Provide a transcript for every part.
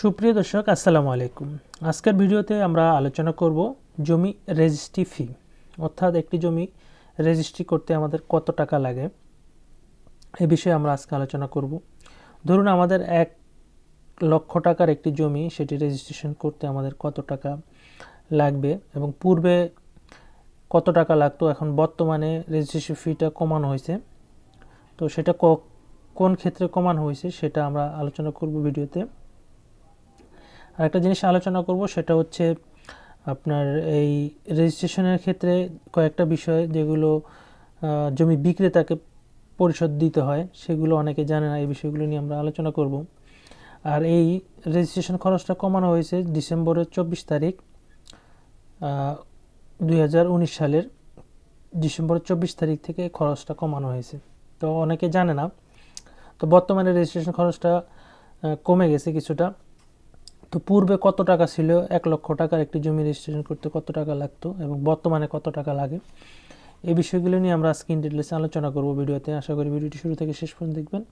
সুপ্রিয় দর্শক আসসালামু আলাইকুম আজকের ভিডিওতে আমরা আলোচনা করব জমি রেজিস্ট্রি ফি অর্থাৎ একটি জমি রেজিস্ট্রি করতে আমাদের কত টাকা লাগে এ বিষয়ে আমরা আজকে আলোচনা করব ধরুন আমাদের এক লক্ষ টাকার একটি জমি সেটি রেজিস্ট্রেশন করতে আমাদের কত টাকা লাগবে এবং পূর্বে কত টাকা লাগতো এখন বর্তমানে রেজিস্ট্রেশন ফিটা কমানো হয়েছে তো সেটা কোন ক্ষেত্রে কমানো হয়েছে সেটা আমরা আলোচনা করব ভিডিওতে আর একটা জিনিস আলোচনা করব সেটা হচ্ছে আপনার এই রেজিস্ট্রেশনের ক্ষেত্রে কয়েকটা বিষয় যেগুলো জমি বিক্রেতাকে পরিশোধ দিতে হয় সেগুলো অনেকে জানে না এই বিষয়গুলো নিয়ে আমরা আলোচনা করব আর এই রেজিস্ট্রেশন খরচটা কমানো হয়েছে ডিসেম্বরের চব্বিশ তারিখ দুই সালের ডিসেম্বরের চব্বিশ তারিখ থেকে খরচটা কমানো হয়েছে তো অনেকে জানে না তো বর্তমানে রেজিস্ট্রেশন খরচটা কমে গেছে কিছুটা তো পূর্বে কত টাকা ছিল এক লক্ষ টাকার একটি জমি রেজিস্ট্রেশন করতে কত টাকা লাগতো এবং বর্তমানে কত টাকা লাগে এই বিষয়গুলো নিয়ে আমরা আজকে ডিটেলসে আলোচনা করব ভিডিওতে আশা করি ভিডিওটি শুরু থেকে শেষ পর্যন্ত দেখবেন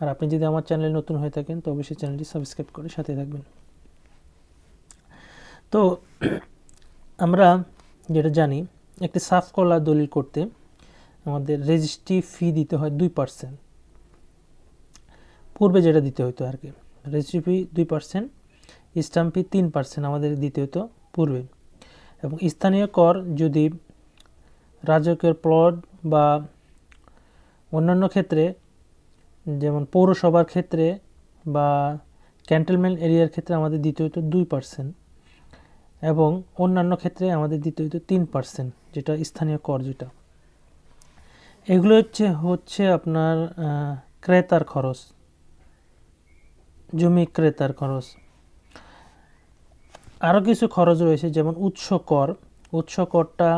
আর আপনি যদি আমার চ্যানেলে নতুন হয়ে থাকেন তো অবশ্যই চ্যানেলটি সাবস্ক্রাইব করে সাথে থাকবেন তো আমরা যেটা জানি একটি সাফ কলা দলিল করতে আমাদের রেজিস্ট্রি ফি দিতে হয় দুই পার্সেন্ট পূর্বে যেটা দিতে হতো আর কি রেজিস্ট্রি ফি দুই পার্সেন্ট স্টাম্পি তিন পার্সেন্ট আমাদের দ্বিতীয়ত পূর্বে এবং স্থানীয় কর যদি রাজকের প্লট বা অন্যান্য ক্ষেত্রে যেমন পৌরসভার ক্ষেত্রে বা ক্যান্টেলমেন্ট এরিয়ার ক্ষেত্রে আমাদের দ্বিতীয়ত দুই পার্সেন্ট এবং অন্যান্য ক্ষেত্রে আমাদের দ্বিতীয়ত তিন পার্সেন্ট যেটা স্থানীয় কর যেটা এগুলো হচ্ছে হচ্ছে আপনার ক্রেতার খরচ জমি ক্রেতার খরচ আরও কিছু খরচ রয়েছে যেমন উৎস কর উৎস করটা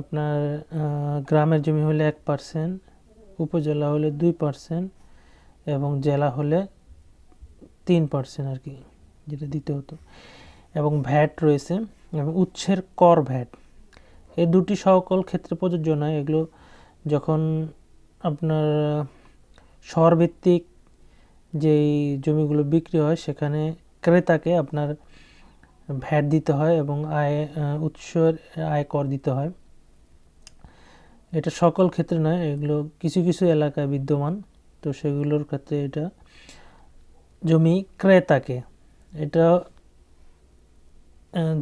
আপনার গ্রামের জমি হলে এক পার্সেন্ট উপজেলা হলে দুই পার্সেন্ট এবং জেলা হলে তিন পার্সেন্ট আর কি যেটা দিতে হতো এবং ভ্যাট রয়েছে এবং উৎসের কর ভ্যাট এই দুটি সকল ক্ষেত্রে প্রযোজ্য নয় এগুলো যখন আপনার শহরভিত্তিক যেই জমিগুলো বিক্রি হয় সেখানে ক্রেতাকে আপনার ভ্যাট দিতে হয় এবং আয় উৎসর আয় কর দিতে হয় এটা সকল ক্ষেত্রে নয় এগুলো কিছু কিছু এলাকায় বিদ্যমান তো সেগুলোর ক্ষেত্রে এটা জমি ক্রেতাকে এটা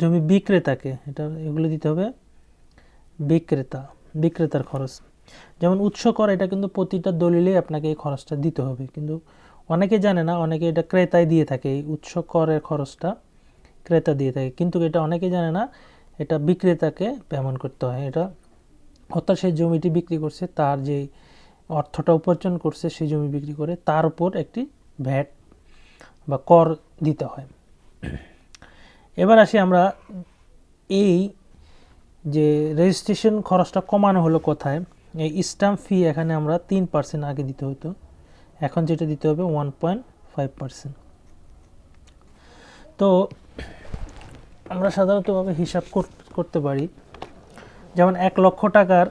জমি বিক্রেতাকে এটা এগুলো দিতে হবে বিক্রেতা বিক্রেতার খরচ যেমন উৎস কর এটা কিন্তু প্রতিটা দলিলেই আপনাকে এই খরচটা দিতে হবে কিন্তু অনেকে জানে না অনেকে এটা ক্রেতায় দিয়ে থাকে এই উৎস করের খরচটা ক্রেতা দিয়ে থাকে কিন্তু এটা অনেকে জানে না এটা বিক্রেতাকে পেমেন্ট করতে হয় এটা অর্থাৎ সেই জমিটি বিক্রি করছে তার যে অর্থটা উপার্জন করছে সেই জমি বিক্রি করে তার উপর একটি ভ্যাট বা কর দিতে হয় এবার আসি আমরা এই যে রেজিস্ট্রেশন খরচটা কমানো হলো কোথায় এই স্ট্যাম্প ফি এখানে আমরা তিন পার্সেন্ট আগে দিতে হতো এখন যেটা দিতে হবে ওয়ান পয়েন্ট ফাইভ পার্সেন্ট তো আমরা সাধারণতভাবে হিসাব করতে পারি যেমন এক লক্ষ টাকার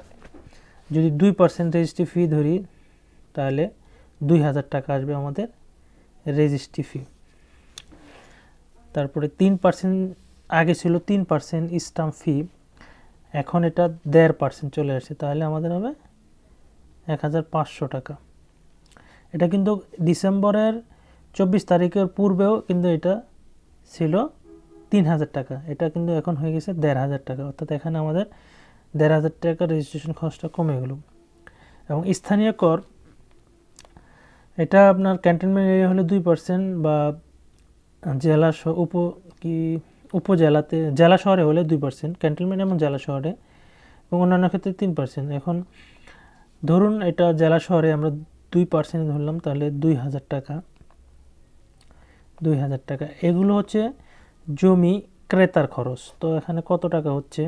যদি দুই রেজিস্ট্রি ফি ধরি তাহলে দুই হাজার টাকা আসবে আমাদের রেজিস্ট্রি ফি তারপরে তিন পার্সেন্ট আগে ছিল তিন পার্সেন্ট স্টাম্প ফি এখন এটা দেড় পার্সেন্ট চলে আসছে তাহলে আমাদের হবে এক হাজার পাঁচশো টাকা এটা কিন্তু ডিসেম্বরের চব্বিশ তারিখের পূর্বেও কিন্তু এটা ছিল তিন হাজার টাকা এটা কিন্তু এখন হয়ে গেছে দেড় হাজার টাকা অর্থাৎ এখানে আমাদের দেড় হাজার টাকা রেজিস্ট্রেশন খরচটা কমে গেল এবং স্থানীয় কর এটা আপনার ক্যান্টনমেন্ট এরিয়া হলে দুই পার্সেন্ট বা জেলা উপ কি উপজেলাতে জেলা শহরে হলে দুই পার্সেন্ট ক্যান্টনমেন্ট এবং জেলা শহরে এবং অন্যান্য ক্ষেত্রে তিন পার্সেন্ট এখন ধরুন এটা জেলা শহরে আমরা দুই পার্সেন্ট ধরলাম তাহলে দুই হাজার টাকা দুই হাজার টাকা এগুলো হচ্ছে জমি ক্রেতার খরচ তো এখানে কত টাকা হচ্ছে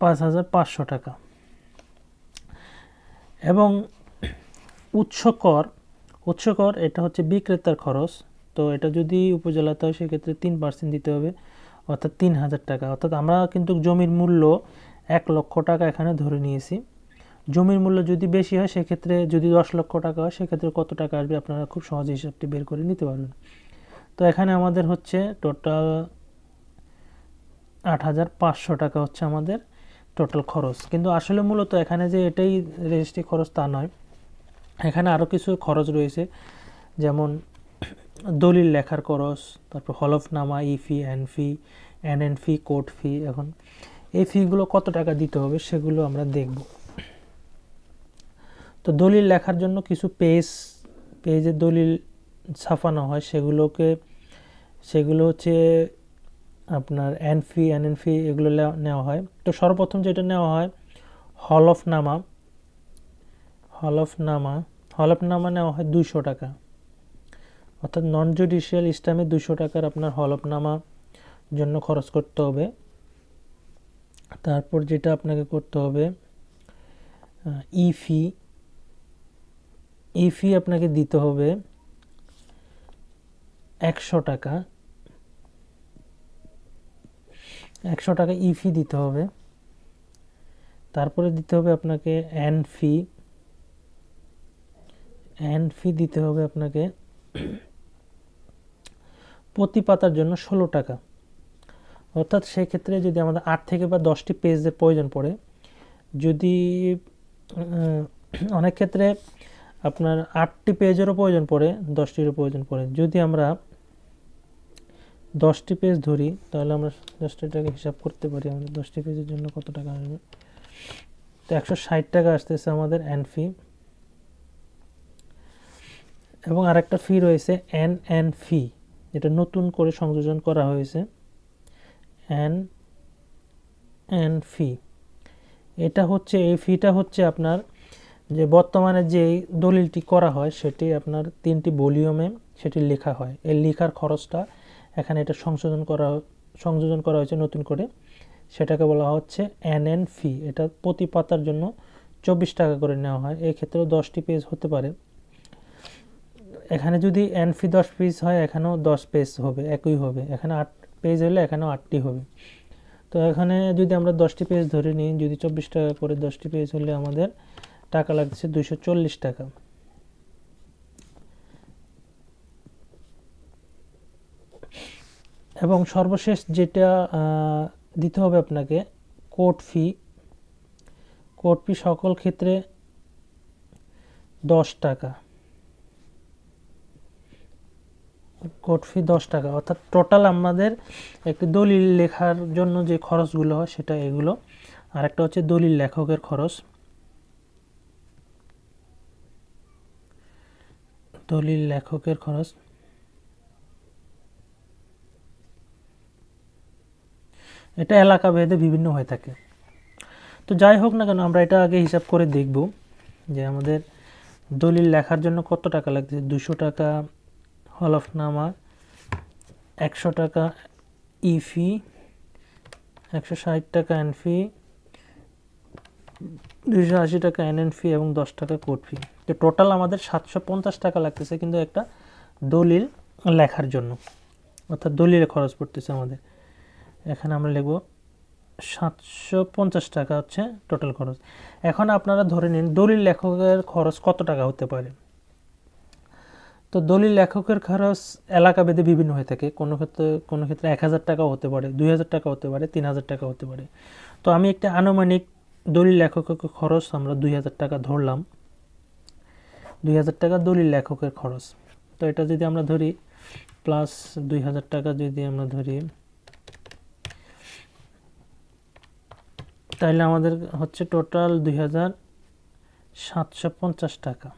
পাঁচ হাজার পাঁচশো টাকা এবং উৎস কর উৎস কর এটা হচ্ছে বিক্রেতার খরচ তো এটা যদি উপজেলাতে হয় সেক্ষেত্রে তিন পার্সেন্ট দিতে হবে অর্থাৎ তিন হাজার টাকা অর্থাৎ আমরা কিন্তু জমির মূল্য এক লক্ষ টাকা এখানে ধরে নিয়েছি জমির মূল্য যদি বেশি হয় সেক্ষেত্রে যদি দশ লক্ষ টাকা হয় সেক্ষেত্রে কত টাকা আসবে আপনারা খুব সহজে হিসাবটি বের করে নিতে পারবেন তো এখানে আমাদের হচ্ছে টোটাল আট হাজার পাঁচশো টাকা হচ্ছে আমাদের টোটাল খরচ কিন্তু আসলে মূলত এখানে যে এটাই রেজিস্ট্রি খরচ তা নয় এখানে আরও কিছু খরচ রয়েছে যেমন দলিল লেখার খরচ তারপর হলফনামা ই ফি এন ফি এন এন ফি কোর্ট ফি এখন এই ফিগুলো কত টাকা দিতে হবে সেগুলো আমরা দেখব তো দলিল লেখার জন্য কিছু পেজ পেজে দলিল ছাপানো হয় সেগুলোকে সেগুলো হচ্ছে আপনার এনফি এনএনফি এগুলো নেওয়া হয় তো সর্বপ্রথম যেটা নেওয়া হয় হলফনামা হলফনামা হলফনামা নেওয়া হয় দুশো টাকা অর্থাৎ নন জুডিশিয়াল স্টামে দুশো টাকার আপনার হলফনামা জন্য খরচ করতে হবে তারপর যেটা আপনাকে করতে হবে ই ফি এই ফি আপনাকে দিতে হবে একশো টাকা একশো টাকা ই ফি দিতে হবে তারপরে দিতে হবে আপনাকে অ্যান ফি অ্যান ফি দিতে হবে আপনাকে প্রতি পাতার জন্য ষোলো টাকা অর্থাৎ সেক্ষেত্রে যদি আমাদের আট থেকে বা দশটি পেজের প্রয়োজন পড়ে যদি অনেক ক্ষেত্রে আপনার আটটি পেজেরও প্রয়োজন পড়ে দশটিরও প্রয়োজন পড়ে যদি আমরা দশটি পেজ ধরি তাহলে আমরা দশটি টাকা হিসাব করতে পারি আমাদের দশটি পেজের জন্য কত টাকা আসবে তো একশো ষাট টাকা আসতেছে আমাদের অ্যান্ড ফি এবং আরেকটা ফি রয়েছে এন এন ফি যেটা নতুন করে সংযোজন করা হয়েছে এন এন ফি এটা হচ্ছে এই ফিটা হচ্ছে আপনার যে বর্তমানে যে দলিলটি করা হয় সেটি আপনার তিনটি ভলিউমে সেটি লেখা হয় এই লেখার খরচটা এখানে এটা সংশোধন করা সংযোজন করা হয়েছে নতুন করে সেটাকে বলা হচ্ছে এন এন ফি এটা প্রতি পাতার জন্য চব্বিশ টাকা করে নেওয়া হয় এক্ষেত্রেও দশটি পেজ হতে পারে এখানে যদি এন ফি দশ পেজ হয় এখানেও দশ পেজ হবে একই হবে এখানে আট পেজ হলে এখানেও আটটি হবে তো এখানে যদি আমরা দশটি পেজ ধরে নিই যদি চব্বিশ টাকা করে দশটি পেজ হলে আমাদের টাকা লাগছে দুইশো টাকা এবং সর্বশেষ যেটা দিতে হবে আপনাকে কোর্ট ফি কোর্ট ফি সকল ক্ষেত্রে দশ টাকা কোর্ট ফি দশ টাকা অর্থাৎ টোটাল আমাদের একটি দলিল লেখার জন্য যে খরচগুলো হয় সেটা এগুলো আর একটা হচ্ছে দলিল লেখকের খরচ দলিল লেখকের খরচ এটা এলাকা ভেদে বিভিন্ন হয়ে থাকে তো যাই হোক না কেন আমরা এটা আগে হিসাব করে দেখব যে আমাদের দলিল লেখার জন্য কত টাকা লাগছে দুশো টাকা হলফনামা একশো টাকা ই ফি একশো ষাট টাকা এন ফি দুশো আশি টাকা এন এন ফি এবং দশ টাকা কোর্ট ফি তো টোটাল আমাদের সাতশো পঞ্চাশ টাকা লাগতেছে কিন্তু একটা দলিল লেখার জন্য অর্থাৎ দলিলে খরচ পড়তেছে আমাদের এখানে আমরা লিখব সাতশো পঞ্চাশ টাকা হচ্ছে টোটাল খরচ এখন আপনারা ধরে নিন দলিল লেখকের খরচ কত টাকা হতে পারে তো দলিল লেখকের খরচ এলাকাভেদে বিভিন্ন হয়ে থাকে কোনো ক্ষেত্রে কোনো ক্ষেত্রে এক হাজার টাকাও হতে পারে দুই হাজার টাকা হতে পারে তিন হাজার টাকা হতে পারে তো আমি একটা আনুমানিক দলিল লেখকের খরচ আমরা দুই হাজার টাকা ধরলাম দুই হাজার টাকা দলিল লেখকের খরচ তো এটা যদি আমরা ধরি প্লাস দুই হাজার টাকা যদি আমরা ধরি তাহলে আমাদের হচ্ছে টোটাল দুই হাজার সাতশো পঞ্চাশ টাকা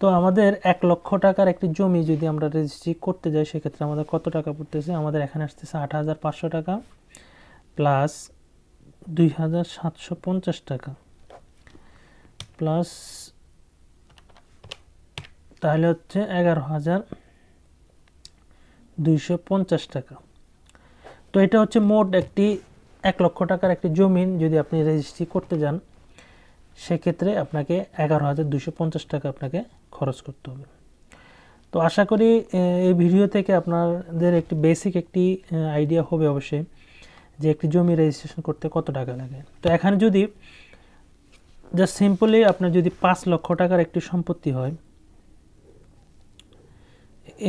তো আমাদের এক লক্ষ টাকার একটি জমি যদি আমরা রেজিস্ট্রি করতে যাই সেক্ষেত্রে আমাদের কত টাকা পড়তেছে আমাদের এখানে আসতেছে আট হাজার পাঁচশো টাকা প্লাস দুই হাজার সাতশো পঞ্চাশ টাকা প্লাস তাহলে হচ্ছে এগারো হাজার দুইশো পঞ্চাশ টাকা তো এটা হচ্ছে মোট একটি এক লক্ষ টাকার একটি জমিন যদি আপনি রেজিস্ট্রি করতে যান সেক্ষেত্রে আপনাকে এগারো হাজার দুশো পঞ্চাশ টাকা আপনাকে খরচ করতে হবে তো আশা করি এই ভিডিও থেকে আপনাদের একটি বেসিক একটি আইডিয়া হবে অবশ্যই যে একটি জমি রেজিস্ট্রেশন করতে কত টাকা লাগে তো এখানে যদি জাস্ট সিম্পলি আপনার যদি পাঁচ লক্ষ টাকার একটি সম্পত্তি হয়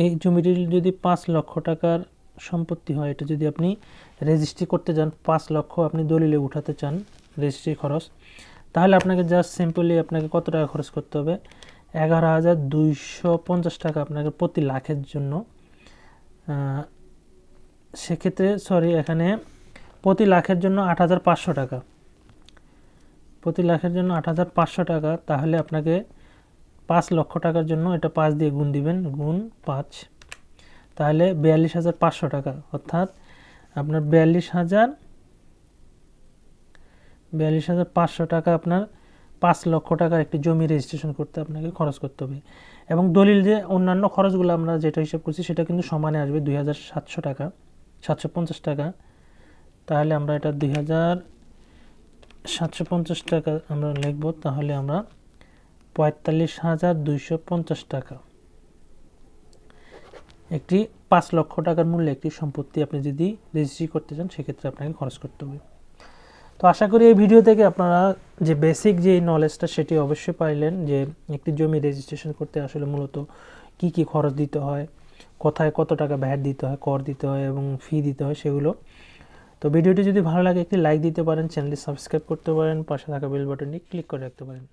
এই জমিটির যদি পাঁচ লক্ষ টাকার সম্পত্তি হয় এটা যদি আপনি রেজিস্ট্রি করতে যান পাঁচ লক্ষ আপনি দলিলে উঠাতে চান রেজিস্ট্রি খরচ তাহলে আপনাকে জাস্ট সিম্পলি আপনাকে কত টাকা খরচ করতে হবে এগারো হাজার দুইশো পঞ্চাশ টাকা আপনাকে প্রতি লাখের জন্য সেক্ষেত্রে সরি এখানে প্রতি লাখের জন্য আট হাজার পাঁচশো টাকা প্রতি লাখের জন্য আট হাজার পাঁচশো টাকা তাহলে আপনাকে পাঁচ লক্ষ টাকার জন্য এটা পাঁচ দিয়ে গুণ দিবেন গুণ পাঁচ তাহলে বিয়াল্লিশ হাজার পাঁচশো টাকা অর্থাৎ আপনার বিয়াল্লিশ হাজার বিয়াল্লিশ হাজার পাঁচশো টাকা আপনার পাঁচ লক্ষ টাকার একটি জমি রেজিস্ট্রেশন করতে আপনাকে খরচ করতে হবে এবং দলিল যে অন্যান্য খরচগুলো আমরা যেটা হিসাব করছি সেটা কিন্তু সমানে আসবে দুই হাজার সাতশো টাকা সাতশো পঞ্চাশ টাকা তাহলে আমরা এটা দুই হাজার সাতশো পঞ্চাশ টাকা আমরা লিখব তাহলে আমরা পঁয়তাল্লিশ হাজার দুইশো পঞ্চাশ টাকা একটি পাঁচ লক্ষ টাকার মূল্যে একটি সম্পত্তি আপনি যদি রেজিস্ট্রি করতে চান সেক্ষেত্রে আপনাকে খরচ করতে হবে তো আশা করি এই ভিডিও থেকে আপনারা যে বেসিক যে নলেজটা সেটি অবশ্যই পাইলেন যে একটি জমি রেজিস্ট্রেশন করতে আসলে মূলত কি কি খরচ দিতে হয় কোথায় কত টাকা ভ্যাট দিতে হয় কর দিতে হয় এবং ফি দিতে হয় সেগুলো তো ভিডিওটি যদি ভালো লাগে একটি লাইক দিতে পারেন চ্যানেলটি সাবস্ক্রাইব করতে পারেন পাশে থাকা বেল বাটনটি ক্লিক করে রাখতে পারেন